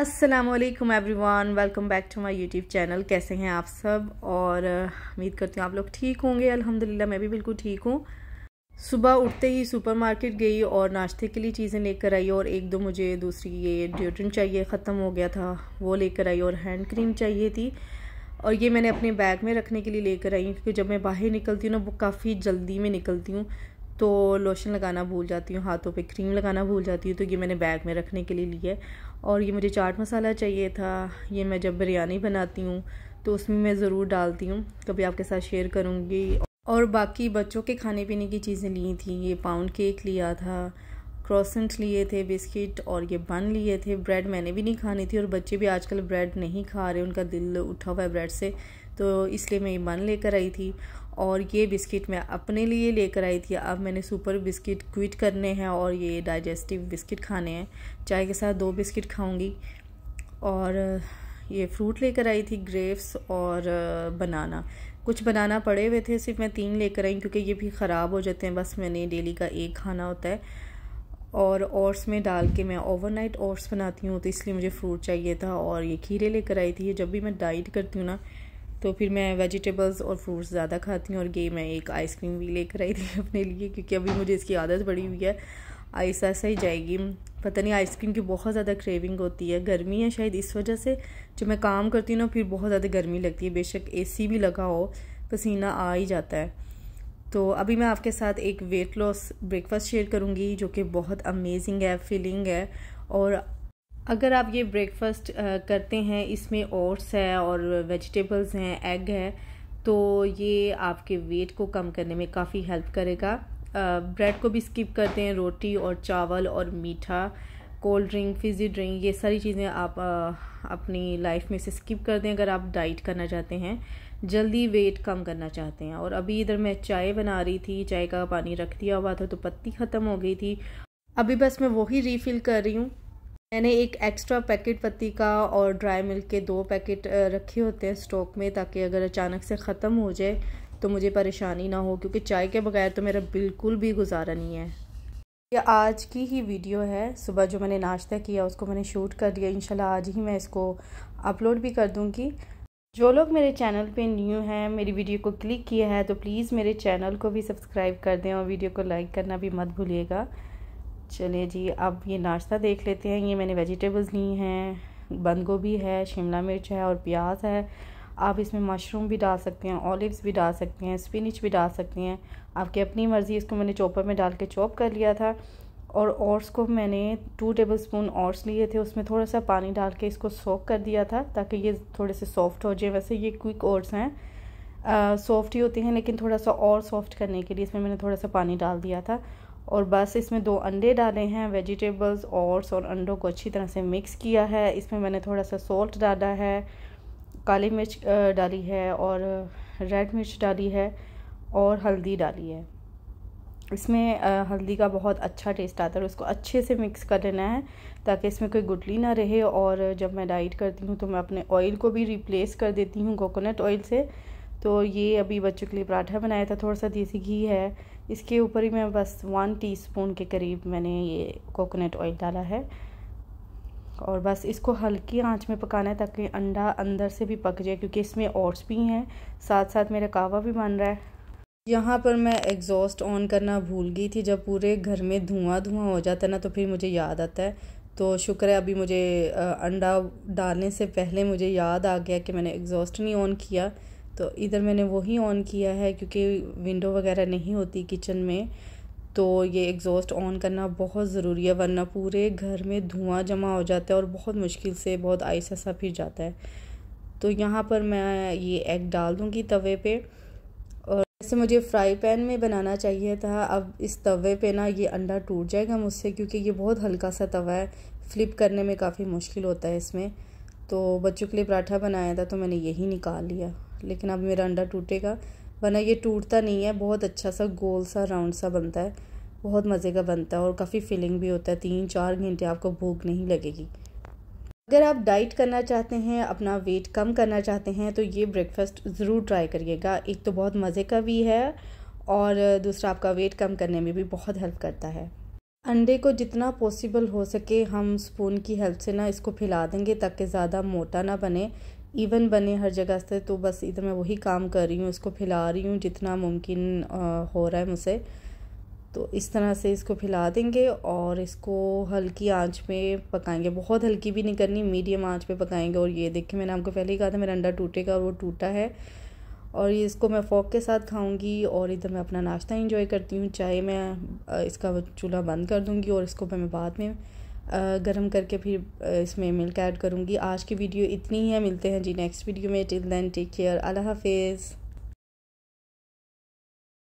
असलम वन welcome back to my YouTube channel कैसे हैं आप सब और uh, उम्मीद करती हूँ आप लोग ठीक होंगे अल्हम्दुलिल्लाह मैं भी बिल्कुल ठीक हूँ सुबह उठते ही सुपरमार्केट गई और नाश्ते के लिए चीज़ें लेकर आई और एक दो मुझे दूसरी ये डिओड्रेंट चाहिए ख़त्म हो गया था वो लेकर आई और हैंड क्रीम चाहिए थी और ये मैंने अपने बैग में रखने के लिए लेकर आई हूँ क्योंकि जब मैं बाहर निकलती हूँ ना वो काफ़ी जल्दी में निकलती हूँ तो लोशन लगाना भूल जाती हूँ हाथों पे क्रीम लगाना भूल जाती हूँ तो ये मैंने बैग में रखने के लिए लिया है और ये मुझे चाट मसाला चाहिए था ये मैं जब बिरयानी बनाती हूँ तो उसमें मैं ज़रूर डालती हूँ कभी आपके साथ शेयर करूँगी और बाकी बच्चों के खाने पीने की चीज़ें ली थी ये पाउंड केक लिया था क्रॉसेंट लिए थे बिस्किट और ये बन लिए थे ब्रेड मैंने भी नहीं खानी थी और बच्चे भी आजकल ब्रेड नहीं खा रहे उनका दिल उठा हुआ है ब्रेड से तो इसलिए मैं ये लेकर आई थी और ये बिस्किट मैं अपने लिए लेकर आई थी अब मैंने सुपर बिस्किट क्विट करने हैं और ये डाइजेस्टिव बिस्किट खाने हैं चाय के साथ दो बिस्किट खाऊंगी और ये फ्रूट लेकर आई थी ग्रेप्स और बनाना कुछ बनाना पड़े हुए थे सिर्फ मैं तीन लेकर आई क्योंकि ये भी ख़राब हो जाते हैं बस मैंने डेली का एक खाना होता है और ओट्स में डाल के मैं ओवरनाइट ओट्स बनाती हूँ तो इसलिए मुझे फ्रूट चाहिए था और ये खीरे लेकर आई थी जब भी मैं डाइट करती हूँ ना तो फिर मैं वेजिटेबल्स और फ्रूट्स ज़्यादा खाती हूँ और ये मैं एक आइसक्रीम भी लेकर आई थी अपने लिए क्योंकि अभी मुझे इसकी आदत पड़ी हुई है आइस ऐसा ही जाएगी पता नहीं आइसक्रीम की बहुत ज़्यादा क्रेविंग होती है गर्मी है शायद इस वजह से जब मैं काम करती हूँ ना फिर बहुत ज़्यादा गर्मी लगती है बेशक एसी भी लगा हो पसीना आ ही जाता है तो अभी मैं आपके साथ एक वेट लॉस ब्रेकफास्ट शेयर करूँगी जो कि बहुत अमेजिंग है फीलिंग है और अगर आप ये ब्रेकफास्ट करते हैं इसमें ओट्स है और वेजिटेबल्स हैं एग है तो ये आपके वेट को कम करने में काफ़ी हेल्प करेगा ब्रेड को भी स्किप करते हैं रोटी और चावल और मीठा कोल्ड ड्रिंक फिजी ड्रिंक ये सारी चीज़ें आप आ, अपनी लाइफ में से स्किप कर दें अगर आप डाइट करना चाहते हैं जल्दी वेट कम करना चाहते हैं और अभी इधर मैं चाय बना रही थी चाय का पानी रख दिया हुआ था तो पत्ती ख़त्म हो गई थी अभी बस मैं वही रीफ़िल कर रही हूँ मैंने एक एक्स्ट्रा पैकेट पत्ती का और ड्राई मिल्क के दो पैकेट रखे होते हैं स्टॉक में ताकि अगर अचानक से ख़त्म हो जाए तो मुझे परेशानी ना हो क्योंकि चाय के बगैर तो मेरा बिल्कुल भी गुजारा नहीं है ये आज की ही वीडियो है सुबह जो मैंने नाश्ता किया उसको मैंने शूट कर दिया इंशाल्लाह आज ही मैं इसको अपलोड भी कर दूँगी जो लोग मेरे चैनल पे न्यू हैं मेरी वीडियो को क्लिक किया है तो प्लीज़ मेरे चैनल को भी सब्सक्राइब कर दें और वीडियो को लाइक करना भी मत भूलिएगा चलिए जी अब ये नाश्ता देख लेते हैं ये मैंने वेजिटेबल्स ली हैं बंद गोभी है शिमला मिर्च है और प्याज है आप इसमें मशरूम भी डाल सकते हैं ऑलिव्स भी डाल सकते हैं स्पिनिच भी डाल सकते हैं आपकी अपनी मर्ज़ी इसको मैंने चॉपर में डाल के चॉप कर लिया था और ओट्स को मैंने टू टेबल स्पून ओट्स लिए थे उसमें थोड़ा सा पानी डाल के इसको सोख कर दिया था ताकि ये थोड़े से सॉफ्ट हो जाए वैसे ये क्विक ओट्स हैं सॉफ्ट ही होते हैं लेकिन थोड़ा सा और सॉफ्ट करने के लिए इसमें मैंने थोड़ा सा पानी डाल दिया था और बस इसमें दो अंडे डाले हैं वेजिटेबल्स ओट्स और अंडों को अच्छी तरह से मिक्स किया है इसमें मैंने थोड़ा सा सॉल्ट डाला है काली मिर्च डाली है और रेड मिर्च डाली है और हल्दी डाली है इसमें हल्दी का बहुत अच्छा टेस्ट आता है उसको अच्छे से मिक्स कर लेना है ताकि इसमें कोई गुटली ना रहे और जब मैं डाइट करती हूँ तो मैं अपने ऑयल को भी रिप्लेस कर देती हूँ कोकोनट ऑयल से तो ये अभी बच्चों के लिए पराठा बनाया था थोड़ा सा देसी घी है इसके ऊपर ही मैं बस वन टीस्पून के करीब मैंने ये कोकोनट ऑयल डाला है और बस इसको हल्की आंच में पकाना है ताकि अंडा अंदर से भी पक जाए क्योंकि इसमें ओट्स भी हैं साथ साथ मेरा कावा भी बन रहा है यहाँ पर मैं एग्ज़ॉस्ट ऑन करना भूल गई थी जब पूरे घर में धुआं धुआं हो जाता है ना तो फिर मुझे याद आता है तो शुक्र है अभी मुझे अंडा डालने से पहले मुझे याद आ गया कि मैंने एग्ज़ॉस्ट नहीं ऑन किया तो इधर मैंने वही ऑन किया है क्योंकि विंडो वगैरह नहीं होती किचन में तो ये एग्ज़ॉस्ट ऑन करना बहुत ज़रूरी है वरना पूरे घर में धुआं जमा हो जाता है और बहुत मुश्किल से बहुत आइस ऐसा फिर जाता है तो यहाँ पर मैं ये एग डाल दूँगी तवे पे और जैसे मुझे फ्राई पैन में बनाना चाहिए था अब इस तवे पे ना ये अंडा टूट जाएगा मुझसे क्योंकि ये बहुत हल्का सा तवा है फ्लिप करने में काफ़ी मुश्किल होता है इसमें तो बच्चों के लिए पराठा बनाया था तो मैंने यही निकाल लिया लेकिन अब मेरा अंडा टूटेगा वरना ये टूटता नहीं है बहुत अच्छा सा गोल सा राउंड सा बनता है बहुत मज़े का बनता है और काफ़ी फीलिंग भी होता है तीन चार घंटे आपको भूख नहीं लगेगी अगर आप डाइट करना चाहते हैं अपना वेट कम करना चाहते हैं तो ये ब्रेकफास्ट ज़रूर ट्राई करिएगा एक तो बहुत मज़े का भी है और दूसरा आपका वेट कम करने में भी बहुत हेल्प करता है अंडे को जितना पॉसिबल हो सके हम स्पून की हेल्प से ना इसको फैला देंगे ताकि ज़्यादा मोटा ना बने इवन बने हर जगह से तो बस इधर मैं वही काम कर रही हूँ इसको फैला रही हूँ जितना मुमकिन हो रहा है मुझसे तो इस तरह से इसको फैला देंगे और इसको हल्की आंच में पकाएंगे बहुत हल्की भी नहीं करनी मीडियम आंच पे पकाएंगे और ये देखिए मैंने आपको पहले ही कहा था मेरा अंडा टूटेगा और वो टूटा है और ये इसको मैं फोक के साथ खाऊंगी और इधर मैं अपना नाश्ता इंजॉय करती हूँ चाय मैं इसका चूल्हा बंद कर दूँगी और इसको मैं बाद में गर्म करके फिर इसमें मिल्क ऐड करूँगी आज की वीडियो इतनी है मिलते हैं जी नेक्स्ट वीडियो में टिल देन टेक केयर अल्लाह हाफिज़